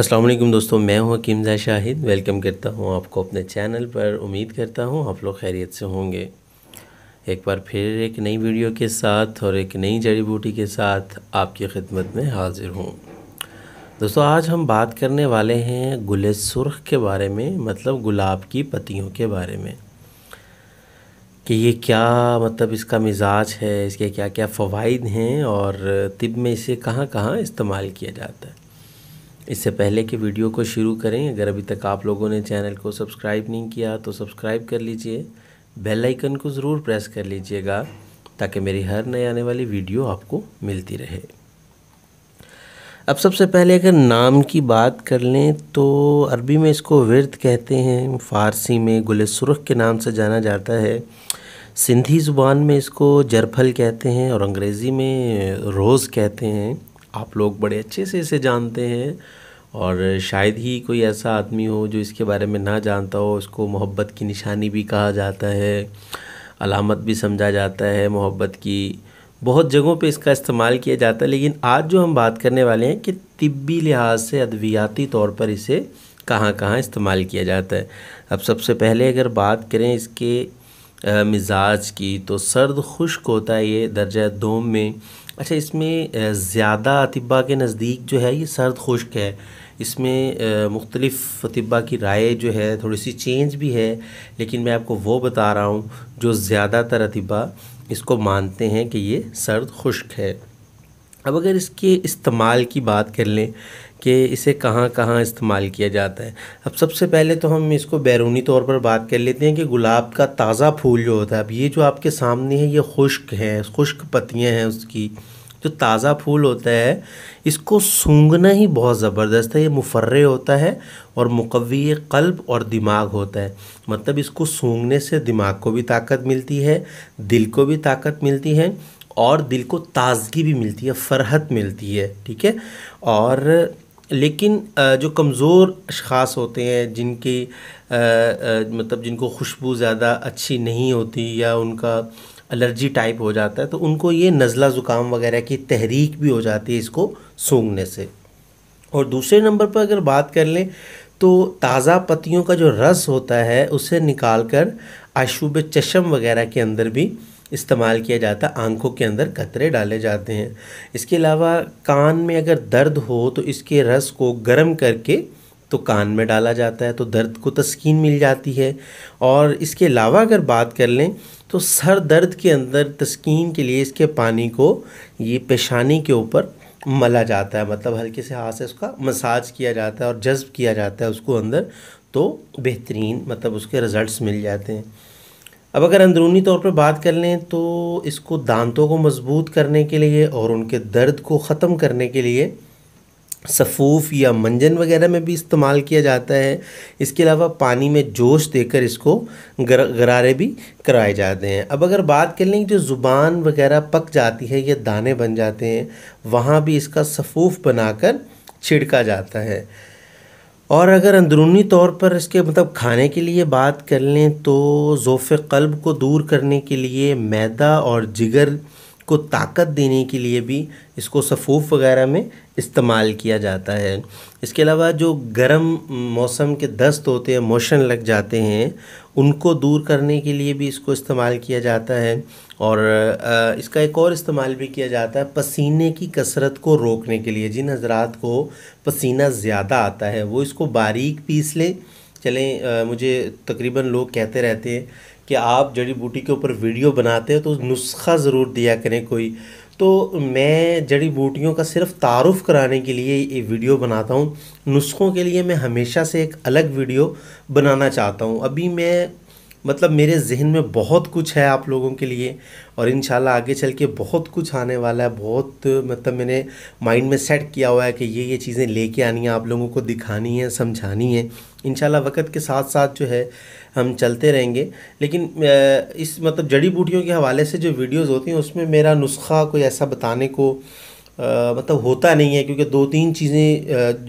السلام علیکم دوستوں میں ہوں حکیم زہ شاہد ویلکم کرتا ہوں آپ کو اپنے چینل پر امید کرتا ہوں آپ لوگ خیریت سے ہوں گے ایک بار پھر ایک نئی ویڈیو کے ساتھ اور ایک نئی جڑی بوٹی کے ساتھ آپ کی خدمت میں حاضر ہوں دوستوں آج ہم بات کرنے والے ہیں گل سرخ کے بارے میں مطلب گلاب کی پتیوں کے بارے میں کہ یہ کیا مطلب اس کا مزاج ہے اس کے کیا کیا فوائد ہیں اور طب میں اسے کہاں کہاں استعمال کیا جاتا ہے اس سے پہلے کے ویڈیو کو شروع کریں اگر ابھی تک آپ لوگوں نے چینل کو سبسکرائب نہیں کیا تو سبسکرائب کر لیجئے بیل آئیکن کو ضرور پریس کر لیجئے گا تاکہ میری ہر نئے آنے والی ویڈیو آپ کو ملتی رہے اب سب سے پہلے اگر نام کی بات کر لیں تو عربی میں اس کو ورد کہتے ہیں فارسی میں گل سرخ کے نام سے جانا جاتا ہے سندھی زبان میں اس کو جرپل کہتے ہیں اور انگریزی میں روز کہتے ہیں آپ لوگ بڑے اچھے سے اسے جانتے ہیں اور شاید ہی کوئی ایسا آدمی ہو جو اس کے بارے میں نہ جانتا ہو اس کو محبت کی نشانی بھی کہا جاتا ہے علامت بھی سمجھا جاتا ہے محبت کی بہت جگہوں پہ اس کا استعمال کیا جاتا ہے لیکن آج جو ہم بات کرنے والے ہیں کہ طبی لحاظ سے ادویاتی طور پر اسے کہاں کہاں استعمال کیا جاتا ہے اب سب سے پہلے اگر بات کریں اس کے مزاج کی تو سرد خشک ہوتا ہے یہ درجہ دوم میں اچھا اس میں زیادہ اطباء کے نزدیک جو ہے یہ سرد خشک ہے اس میں مختلف اطباء کی رائے جو ہے تھوڑی سی چینج بھی ہے لیکن میں آپ کو وہ بتا رہا ہوں جو زیادہ تر اطبا اس کو مانتے ہیں کہ یہ سرد خشک ہے اب اگر اس کے استعمال کی بات کر لیں کہ اسے کہاں کہاں استعمال کیا جاتا ہے اب سب سے پہلے تو ہم اس کو بیرونی طور پر بات کر لیتے ہیں کہ گلاب کا تازہ پھول جو ہوتا ہے اب یہ جو آپ کے سامنے ہے یہ خشک ہیں خشک پتیاں ہیں اس کی جو تازہ پھول ہوتا ہے اس کو سونگنا ہی بہت زبردست ہے یہ مفرے ہوتا ہے اور مقوی قلب اور دماغ ہوتا ہے مطلب اس کو سونگنے سے دماغ کو بھی طاقت ملتی ہے دل کو بھی طاقت ملتی ہے اور دل کو تازگی بھی ملتی ہے فرحت ملتی ہے ٹھیک ہے اور لیکن جو کمزور اشخاص ہوتے ہیں جن کی مطلب جن کو خوشبو زیادہ اچھی نہیں ہوتی یا ان کا الرجی ٹائپ ہو جاتا ہے تو ان کو یہ نزلہ زکام وغیرہ کی تحریک بھی ہو جاتی ہے اس کو سونگنے سے اور دوسرے نمبر پر اگر بات کر لیں تو تازہ پتیوں کا جو رس ہوتا ہے اسے نکال کر آشوب چشم وغیرہ کے اندر بھی استعمال کیا جاتا ہے آنکھوں کے اندر قطرے ڈالے جاتے ہیں اس کے علاوہ کان میں اگر درد ہو تو اس کے رس کو گرم کر کے تو کان میں ڈالا جاتا ہے تو درد کو تسکین مل جاتی ہے اور اس کے علاوہ اگر بات کر لیں تو سر درد کے اندر تسکین کے لیے اس کے پانی کو یہ پیشانی کے اوپر ملا جاتا ہے مطلب ہلکے سے ہاتھ سے اس کا مساج کیا جاتا ہے اور جذب کیا جاتا ہے اس کو اندر تو بہترین مطلب اس کے رزلٹس مل جاتے ہیں اب اگر اندرونی طور پر بات کر لیں تو اس کو دانتوں کو مضبوط کرنے کے لیے اور ان کے درد کو ختم کرنے کے لیے صفوف یا منجن وغیرہ میں بھی استعمال کیا جاتا ہے اس کے علاوہ پانی میں جوش دے کر اس کو غرارے بھی کرائے جاتے ہیں اب اگر بات کر لیں جو زبان وغیرہ پک جاتی ہے یا دانے بن جاتے ہیں وہاں بھی اس کا صفوف بنا کر چھڑکا جاتا ہے اور اگر اندرونی طور پر اس کے مطلب کھانے کے لیے بات کر لیں تو ذوف قلب کو دور کرنے کے لیے میدا اور جگر کو طاقت دینے کے لیے بھی اس کو صفوف وغیرہ میں استعمال کیا جاتا ہے اس کے علاوہ جو گرم موسم کے دست ہوتے ہیں موشن لگ جاتے ہیں ان کو دور کرنے کے لیے بھی اس کو استعمال کیا جاتا ہے اور اس کا ایک اور استعمال بھی کیا جاتا ہے پسینے کی کثرت کو روکنے کے لیے جن حضرات کو پسینہ زیادہ آتا ہے وہ اس کو باریک پیس لیں چلیں مجھے تقریباً لوگ کہتے رہتے ہیں کہ آپ جڑی بوٹی کے اوپر ویڈیو بناتے ہیں تو نسخہ ضرور دیا کریں کوئی تو میں جڑی بوٹیوں کا صرف تعارف کرانے کے لیے یہ ویڈیو بناتا ہوں نسخوں کے لیے میں ہمیشہ سے ایک الگ ویڈیو بنانا چاہتا ہوں ابھی میں مطلب میرے ذہن میں بہت کچھ ہے آپ لوگوں کے لیے اور انشاءاللہ آگے چل کے بہت کچھ آنے والا ہے بہت مطلب میں نے مائنڈ میں سیٹ کیا ہوا ہے کہ یہ یہ چیزیں لے کے آنی ہیں آپ لوگوں کو دکھانی ہیں سمجھانی ہیں انشاءاللہ وقت کے ساتھ ساتھ جو ہے ہم چلتے رہیں گے لیکن اس مطلب جڑی بوٹیوں کے حوالے سے جو ویڈیوز ہوتی ہیں اس میں میرا نسخہ کوئی ایسا بتانے کو مطلب ہوتا نہیں ہے کیونکہ دو تین چیزیں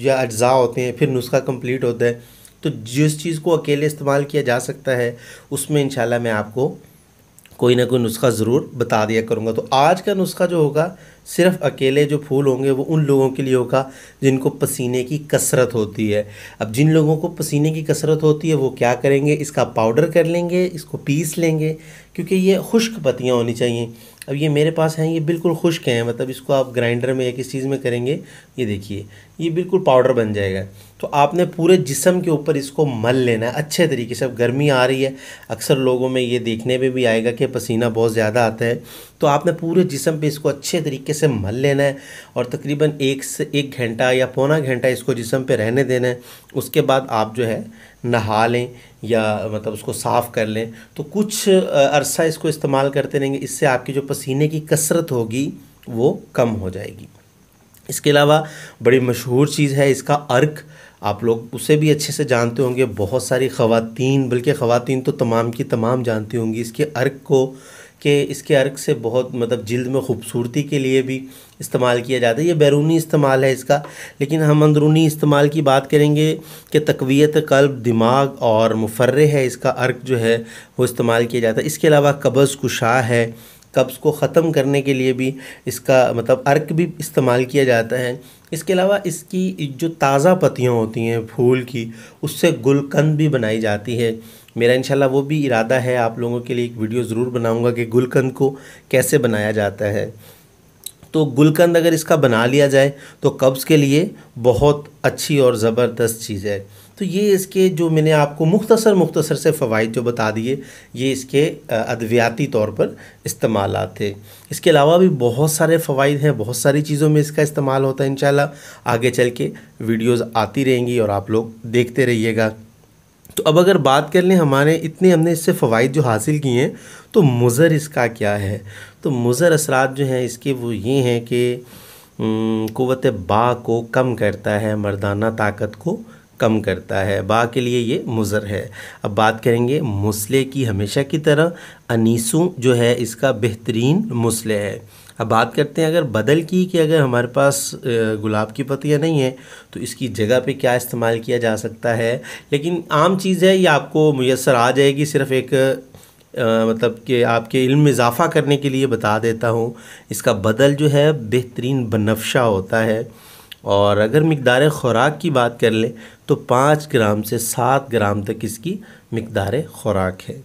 یا اجزاء ہوتے ہیں پھر نسخہ کمپلیٹ ہوتا ہے تو جس چیز کو اکیلے استعمال کیا جا سکتا ہے اس میں انشاءاللہ میں آپ کو کوئی نہ کوئی نسخہ ضرور بتا دیا کروں گا تو آج کا نسخہ جو ہوگا صرف اکیلے جو پھول ہوں گے وہ ان لوگوں کے لیے ہوگا جن کو پسینے کی کسرت ہوتی ہے اب جن لوگوں کو پسینے کی کسرت ہوتی ہے وہ کیا کریں گے اس کا پاؤڈر کر لیں گے اس کو پیس لیں گے کیونکہ یہ خشک پتیاں ہونی چاہیے اب یہ میرے پاس ہیں یہ بالکل خشک ہیں مطلب اس کو آپ گرائنڈر میں یا کس چیز میں کریں گے یہ دیکھیے یہ بالکل پاؤڈر بن جائے گا تو آپ نے پورے جسم کے اوپر اس کو مل لینا ہے اچھے طریقے سے اب گرمی آ رہی ہے اکثر لوگوں میں یہ دیکھنے میں بھی آئے گا کہ پسینہ بہت زیادہ آتا ہے تو آپ نے پورے جسم پہ اس کو اچھے طریقے سے مل لینا ہے اور تقریباً ایک سے ایک گھنٹہ یا پونا گھنٹہ اس کو جسم پہ رہنے دینا ہے اس کے بعد آپ جو ہے نہا لیں یا مطلب اس کو صاف کر لیں تو کچھ عرصہ اس کو استعمال کرتے رہیں گے اس سے آپ کی جو پسینے کی کثرت ہوگی وہ کم ہو جائے گی اس کے علاوہ بڑی مشہور چیز ہے اس کا عرق آپ لوگ اسے بھی اچھے سے جانتے ہوں گے بہت ساری خواتین بلکہ خواتین تو تمام کی تمام جانتی ہوں گی اس کے عرق کو کہ اس کے عرق سے بہت مطلب جلد میں خوبصورتی کے لیے بھی استعمال کیا جاتا ہے یہ بیرونی استعمال ہے اس کا لیکن ہم اندرونی استعمال کی بات کریں گے کہ تقویت قلب دماغ اور مفرح ہے اس کا عرق جو ہے وہ استعمال کیا جاتا ہے اس کے علاوہ قبض کشا ہے قبض کو ختم کرنے کے لیے بھی اس کا مطلب عرق بھی استعمال کیا جاتا ہے اس کے علاوہ اس کی جو تازہ پتیاں ہوتی ہیں پھول کی اس سے گلکند بھی بنائی جاتی ہے میرا انشاءاللہ وہ بھی ارادہ ہے آپ لوگوں کے لیے ایک ویڈیو ضرور بناؤں گا کہ گلکند کو کیسے بنایا جاتا ہے تو گلکند اگر اس کا بنا لیا جائے تو قبض کے لیے بہت اچھی اور زبردست چیز ہے تو یہ اس کے جو میں نے آپ کو مختصر مختصر سے فوائد جو بتا دیے یہ اس کے ادویاتی طور پر استعمالات ہیں اس کے علاوہ بھی بہت سارے فوائد ہیں بہت ساری چیزوں میں اس کا استعمال ہوتا ہے انشاءاللہ آگے چل کے ویڈیوز آتی رہیں گی اور آپ لوگ دیکھتے رہیے گا تو اب اگر بات کر لیں ہمارے اتنے ہم نے اس سے فوائد جو حاصل کی ہیں تو مضر اس کا کیا ہے تو مضر اثرات جو ہیں اس کے وہ یہ ہیں کہ قوت با کو کم کرتا ہے مردانہ طاقت کو کم کرتا ہے با کے لیے یہ مضر ہے اب بات کریں گے مسئلے کی ہمیشہ کی طرح انیسوں جو ہے اس کا بہترین مسئلے ہے اب بات کرتے ہیں اگر بدل کی کہ اگر ہمارے پاس گلاب کی پتیاں نہیں ہیں تو اس کی جگہ پہ کیا استعمال کیا جا سکتا ہے لیکن عام چیز ہے یہ آپ کو میسر آ جائے گی صرف ایک مطلب کہ آپ کے علم میں اضافہ کرنے کے لیے بتا دیتا ہوں اس کا بدل جو ہے بہترین بنفشہ ہوتا ہے اور اگر مقدار خوراک کی بات کر لیں تو پانچ گرام سے سات گرام تک اس کی مقدار خوراک ہے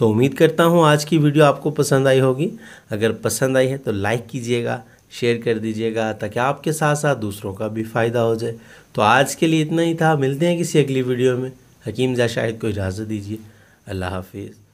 تو امید کرتا ہوں آج کی ویڈیو آپ کو پسند آئی ہوگی اگر پسند آئی ہے تو لائک کیجئے گا شیئر کر دیجئے گا تاکہ آپ کے ساتھ ساتھ دوسروں کا بھی فائدہ ہو جائے تو آج کے لیے اتنا ہی تھا ملتے ہیں کسی اگلی ویڈیو میں حکیم جا شاہد کو اجازت دیجیے اللہ حافظ